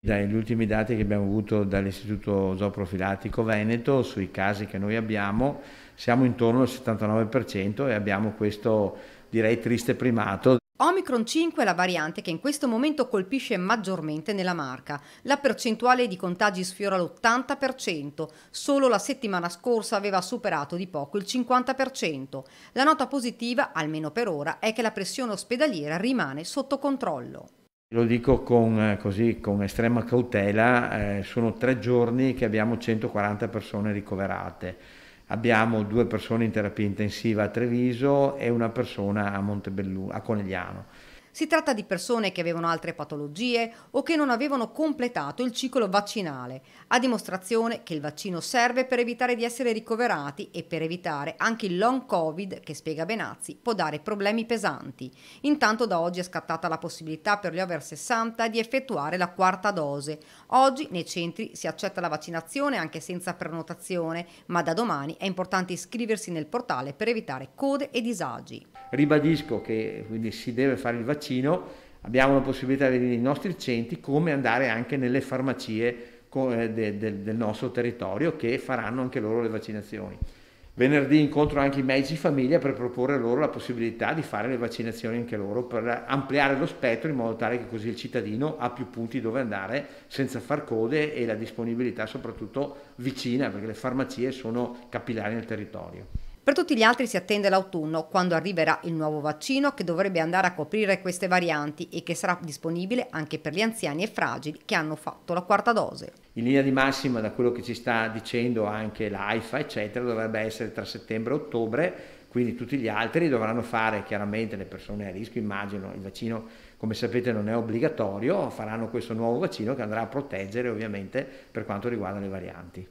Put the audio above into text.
Dagli ultimi dati che abbiamo avuto dall'Istituto Zooprofilattico Veneto sui casi che noi abbiamo siamo intorno al 79% e abbiamo questo direi triste primato. Omicron 5 è la variante che in questo momento colpisce maggiormente nella marca. La percentuale di contagi sfiora l'80%, solo la settimana scorsa aveva superato di poco il 50%. La nota positiva, almeno per ora, è che la pressione ospedaliera rimane sotto controllo. Lo dico con, eh, così, con estrema cautela, eh, sono tre giorni che abbiamo 140 persone ricoverate. Abbiamo due persone in terapia intensiva a Treviso e una persona a Montebelluno, a Conegliano. Si tratta di persone che avevano altre patologie o che non avevano completato il ciclo vaccinale, a dimostrazione che il vaccino serve per evitare di essere ricoverati e per evitare anche il long covid che, spiega Benazzi, può dare problemi pesanti. Intanto da oggi è scattata la possibilità per gli over 60 di effettuare la quarta dose. Oggi nei centri si accetta la vaccinazione anche senza prenotazione, ma da domani è importante iscriversi nel portale per evitare code e disagi. Ribadisco che quindi si deve fare il vaccino vaccino abbiamo la possibilità di vedere i nostri centri come andare anche nelle farmacie eh, del nostro territorio che faranno anche loro le vaccinazioni. Venerdì incontro anche i medici di famiglia per proporre loro la possibilità di fare le vaccinazioni anche loro, per ampliare lo spettro in modo tale che così il cittadino ha più punti dove andare senza far code e la disponibilità soprattutto vicina, perché le farmacie sono capillari nel territorio. Per tutti gli altri si attende l'autunno, quando arriverà il nuovo vaccino che dovrebbe andare a coprire queste varianti e che sarà disponibile anche per gli anziani e fragili che hanno fatto la quarta dose. In linea di massima, da quello che ci sta dicendo anche l'AIFA, eccetera, dovrebbe essere tra settembre e ottobre, quindi tutti gli altri dovranno fare chiaramente le persone a rischio, immagino, il vaccino come sapete non è obbligatorio, faranno questo nuovo vaccino che andrà a proteggere ovviamente per quanto riguarda le varianti.